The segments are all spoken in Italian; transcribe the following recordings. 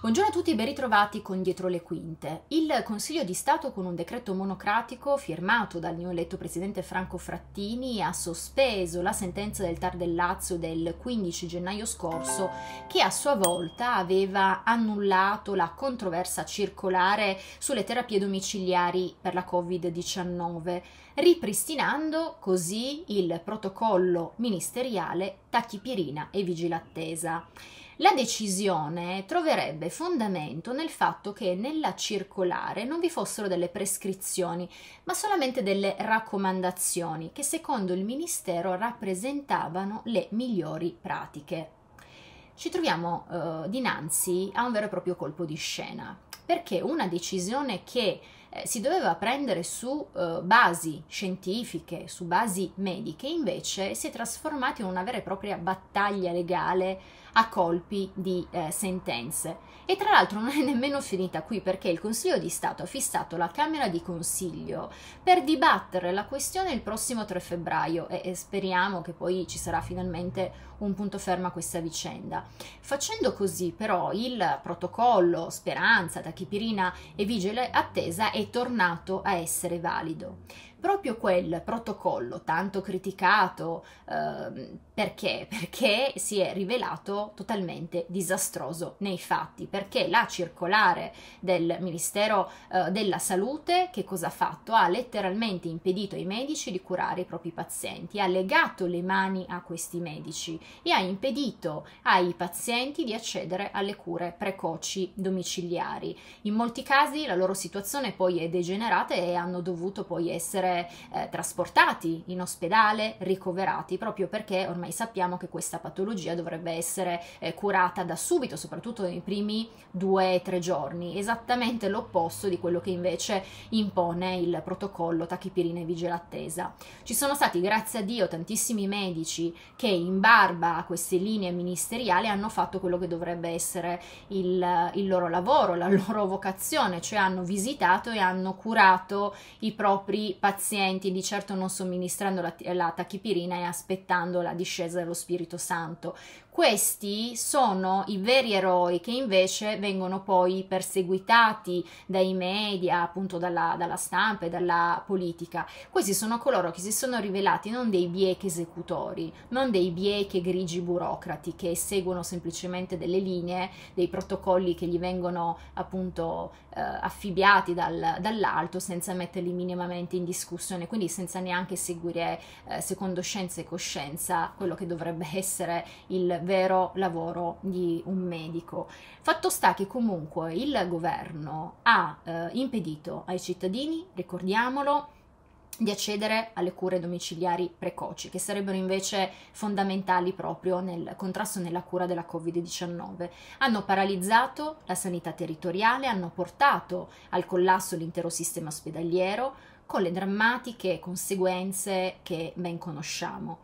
Buongiorno a tutti e ben ritrovati con Dietro le Quinte. Il Consiglio di Stato con un decreto monocratico firmato dal eletto presidente Franco Frattini ha sospeso la sentenza del Tar del Lazio del 15 gennaio scorso che a sua volta aveva annullato la controversa circolare sulle terapie domiciliari per la Covid-19, ripristinando così il protocollo ministeriale tachipirina e vigilattesa. La decisione troverebbe fondamento nel fatto che nella circolare non vi fossero delle prescrizioni, ma solamente delle raccomandazioni che secondo il Ministero rappresentavano le migliori pratiche. Ci troviamo eh, dinanzi a un vero e proprio colpo di scena, perché una decisione che eh, si doveva prendere su eh, basi scientifiche, su basi mediche, invece si è trasformato in una vera e propria battaglia legale a colpi di eh, sentenze. E tra l'altro non è nemmeno finita qui perché il Consiglio di Stato ha fissato la Camera di Consiglio per dibattere la questione il prossimo 3 febbraio e, e speriamo che poi ci sarà finalmente un un punto fermo a questa vicenda. Facendo così però il protocollo Speranza, Tachipirina e Vigile Attesa è tornato a essere valido proprio quel protocollo tanto criticato eh, perché? perché si è rivelato totalmente disastroso nei fatti, perché la circolare del Ministero eh, della Salute che cosa ha fatto? Ha letteralmente impedito ai medici di curare i propri pazienti, ha legato le mani a questi medici e ha impedito ai pazienti di accedere alle cure precoci domiciliari. In molti casi la loro situazione poi è degenerata e hanno dovuto poi essere eh, trasportati in ospedale, ricoverati, proprio perché ormai sappiamo che questa patologia dovrebbe essere eh, curata da subito, soprattutto nei primi due o tre giorni, esattamente l'opposto di quello che invece impone il protocollo tachipirina e vigilattesa. Ci sono stati, grazie a Dio, tantissimi medici che in barba a queste linee ministeriali hanno fatto quello che dovrebbe essere il, il loro lavoro, la loro vocazione, cioè hanno visitato e hanno curato i propri pazienti pazienti, di certo non somministrando la, la tachipirina e aspettando la discesa dello Spirito Santo. Questi sono i veri eroi che invece vengono poi perseguitati dai media, appunto dalla, dalla stampa e dalla politica. Questi sono coloro che si sono rivelati non dei biechi esecutori, non dei biechi grigi burocrati che seguono semplicemente delle linee, dei protocolli che gli vengono appunto eh, affibbiati dal, dall'alto senza metterli minimamente in discussione, quindi senza neanche seguire eh, secondo scienza e coscienza quello che dovrebbe essere il vero lavoro di un medico. Fatto sta che comunque il governo ha eh, impedito ai cittadini, ricordiamolo, di accedere alle cure domiciliari precoci, che sarebbero invece fondamentali proprio nel contrasto nella cura della Covid-19. Hanno paralizzato la sanità territoriale, hanno portato al collasso l'intero sistema ospedaliero, con le drammatiche conseguenze che ben conosciamo.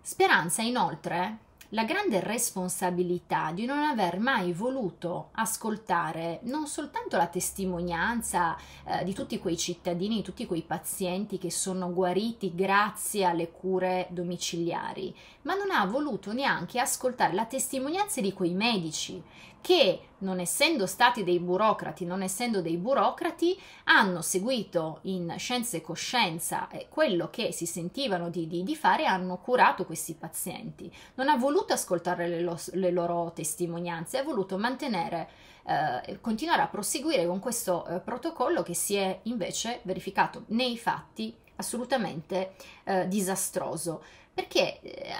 Speranza inoltre la grande responsabilità di non aver mai voluto ascoltare non soltanto la testimonianza eh, di tutti quei cittadini, di tutti quei pazienti che sono guariti grazie alle cure domiciliari, ma non ha voluto neanche ascoltare la testimonianza di quei medici che, non essendo stati dei burocrati, non essendo dei burocrati, hanno seguito in scienza e coscienza quello che si sentivano di, di, di fare e hanno curato questi pazienti. Non ha voluto voluto ascoltare le, lo- le loro testimonianze, ha voluto mantenere, eh, continuare a proseguire con questo eh, protocollo che si è invece verificato nei fatti assolutamente eh, disastroso perché eh,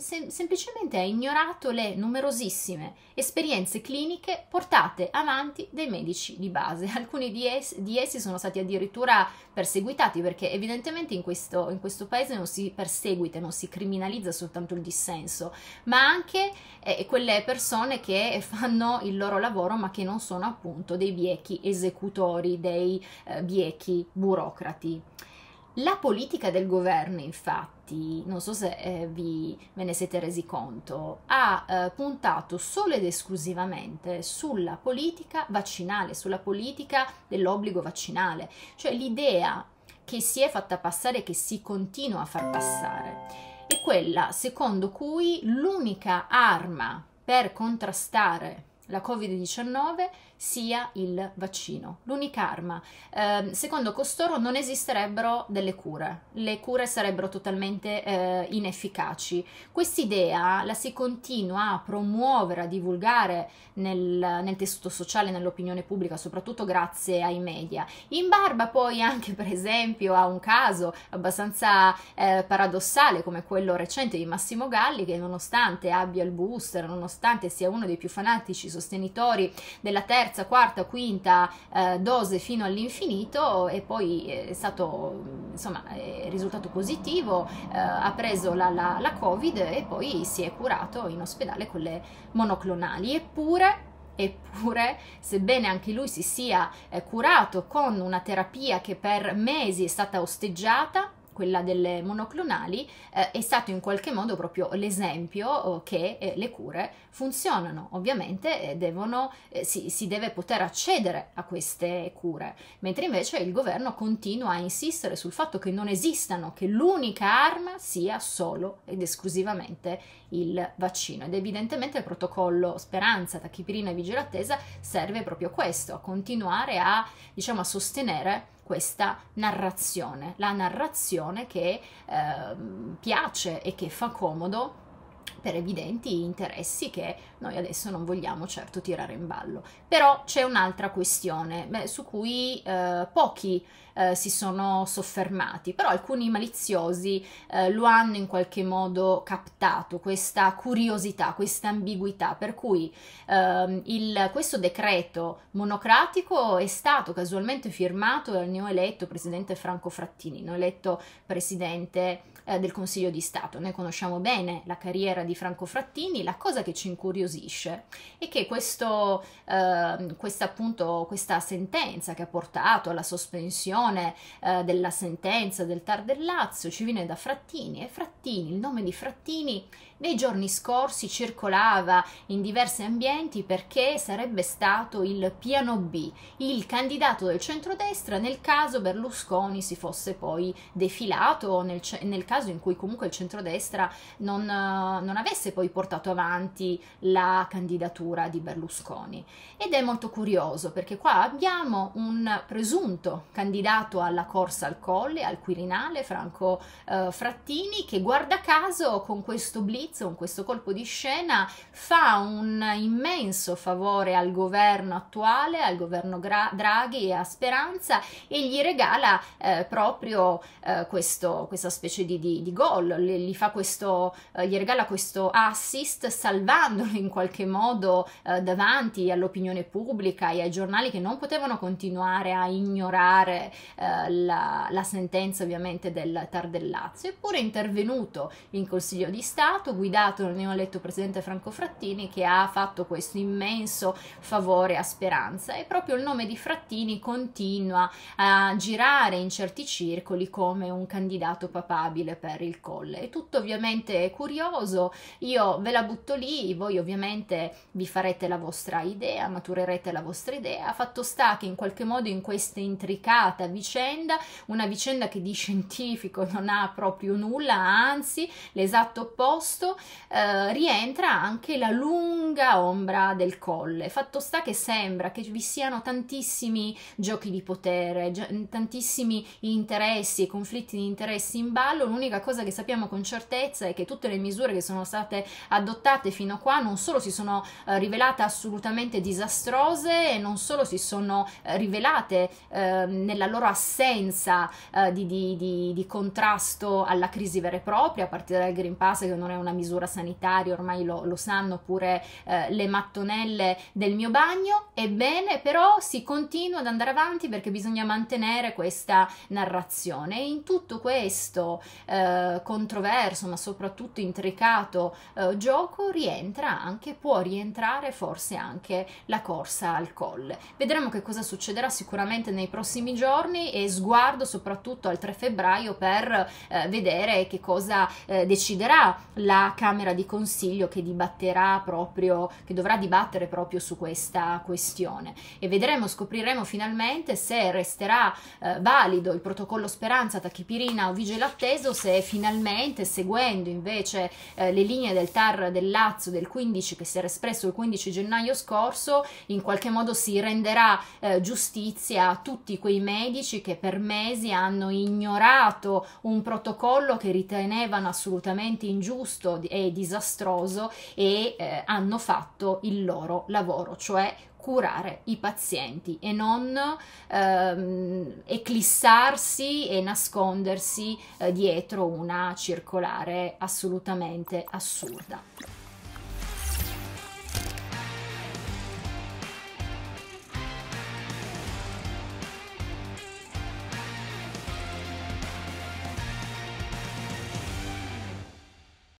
sem- semplicemente ha ignorato le numerosissime esperienze cliniche portate avanti dai medici di base. Alcuni di, es- di essi sono stati addirittura perseguitati perché evidentemente in questo, in questo, paese non si perseguita, non si criminalizza soltanto il dissenso, ma anche eh, quelle persone che fanno il loro lavoro ma che non sono appunto dei biechi esecutori, dei eh, biechi burocrati. La politica del governo, infatti, non so se eh, vi, ve ne siete resi conto, ha eh, puntato solo ed esclusivamente sulla politica vaccinale, sulla politica dell'obbligo vaccinale, cioè l'idea che si è fatta passare e che si continua a far passare è quella secondo cui l'unica arma per contrastare la Covid-19 sia il vaccino. L'unica arma. Eh, secondo costoro non esisterebbero delle cure, le cure sarebbero totalmente eh, inefficaci. Quest'idea la si continua a promuovere, a divulgare nel, nel tessuto sociale, nell'opinione pubblica, soprattutto grazie ai media. In barba poi anche per esempio a un caso abbastanza eh, paradossale come quello recente di Massimo Galli che nonostante abbia il booster, nonostante sia uno dei più fanatici sostenitore sostenitori della terza, quarta, quinta eh, dose fino all'infinito e poi eh, è stato insomma è risultato positivo, eh, ha preso la, la, la Covid e poi si è curato in ospedale con le monoclonali. Eppure Eppure, sebbene anche lui si sia eh, curato con una terapia che per mesi è stata osteggiata, quella delle monoclonali, eh, è stato in qualche modo proprio l'esempio oh, che eh, le cure funzionano. Ovviamente eh, devono, eh, si, si, deve poter accedere a queste cure, mentre invece il governo continua a insistere sul fatto che non esistano, che l'unica arma sia solo ed esclusivamente il vaccino. Ed evidentemente il protocollo Speranza, Tachipirina e Vigilattesa serve proprio a questo, a continuare a, diciamo, a sostenere questa narrazione, la narrazione che eh, piace e che fa comodo per evidenti interessi che noi adesso non vogliamo certo tirare in ballo. Però c'è un'altra questione beh, su cui eh, pochi eh, si sono soffermati, però alcuni maliziosi eh, lo hanno in qualche modo captato, questa curiosità, questa ambiguità, per cui ehm, il, questo decreto monocratico è stato casualmente firmato dal neoeletto presidente Franco Frattini, neoeletto presidente eh, del Consiglio di Stato. Noi conosciamo bene la carriera di Franco Frattini, la cosa che ci incuriosisce è che questo, ehm, questa, appunto, questa sentenza che ha portato alla sospensione ripercussione eh, della sentenza del TAR del Lazio ci viene da Frattini e Frattini, il nome di Frattini nei giorni scorsi circolava in diversi ambienti perché sarebbe stato il piano B, il candidato del centrodestra nel caso Berlusconi si fosse poi defilato o nel, nel caso in cui comunque il centrodestra non, eh, non avesse poi portato avanti la candidatura di Berlusconi. Ed è molto curioso perché qua abbiamo un presunto candidato candidato alla corsa al colle, al Quirinale, Franco eh, Frattini, che guarda caso con questo blitz, con questo colpo di scena, fa un immenso favore al governo attuale, al governo Gra Draghi e a Speranza e gli regala eh, proprio eh, questo, questa specie di, di, di gol, gli, questo, eh, gli, regala questo assist salvandolo in qualche modo eh, davanti all'opinione pubblica e ai giornali che non potevano continuare a ignorare eh, la, la, sentenza ovviamente del Tar del Lazio, eppure è intervenuto in Consiglio di Stato, guidato dal neoeletto presidente Franco Frattini che ha fatto questo immenso favore a Speranza e proprio il nome di Frattini continua a girare in certi circoli come un candidato papabile per il Colle. È tutto ovviamente curioso, io ve la butto lì, voi ovviamente vi farete la vostra idea, maturerete la vostra idea, fatto sta che in qualche modo in questa intricata vicenda, una vicenda che di scientifico non ha proprio nulla, anzi l'esatto opposto, eh, rientra anche la lunga ombra del colle. Fatto sta che sembra che vi siano tantissimi giochi di potere, gi tantissimi interessi e conflitti di interessi in ballo, l'unica cosa che sappiamo con certezza è che tutte le misure che sono state adottate fino a qua non solo si sono eh, rivelate assolutamente disastrose e non solo si sono eh, rivelate eh, nella loro loro assenza eh, di, di, di, di, contrasto alla crisi vera e propria, a partire dal Green Pass che non è una misura sanitaria, ormai lo, lo sanno pure eh, le mattonelle del mio bagno, ebbene però si continua ad andare avanti perché bisogna mantenere questa narrazione e in tutto questo eh, controverso ma soprattutto intricato eh, gioco rientra anche, può rientrare forse anche la corsa al colle. Vedremo che cosa succederà sicuramente nei prossimi giorni giorni e sguardo soprattutto al 3 febbraio per eh, vedere che cosa eh, deciderà la Camera di Consiglio che dibatterà proprio, che dovrà dibattere proprio su questa questione. E vedremo, scopriremo finalmente se resterà eh, valido il protocollo Speranza, Tachipirina o Vigile Atteso, se finalmente, seguendo invece eh, le linee del TAR del Lazio del 15 che si era espresso il 15 gennaio scorso, in qualche modo si renderà eh, giustizia a tutti quei medici politici che per mesi hanno ignorato un protocollo che ritenevano assolutamente ingiusto e disastroso e eh, hanno fatto il loro lavoro, cioè curare i pazienti e non ehm, eclissarsi e nascondersi eh, dietro una circolare assolutamente assurda.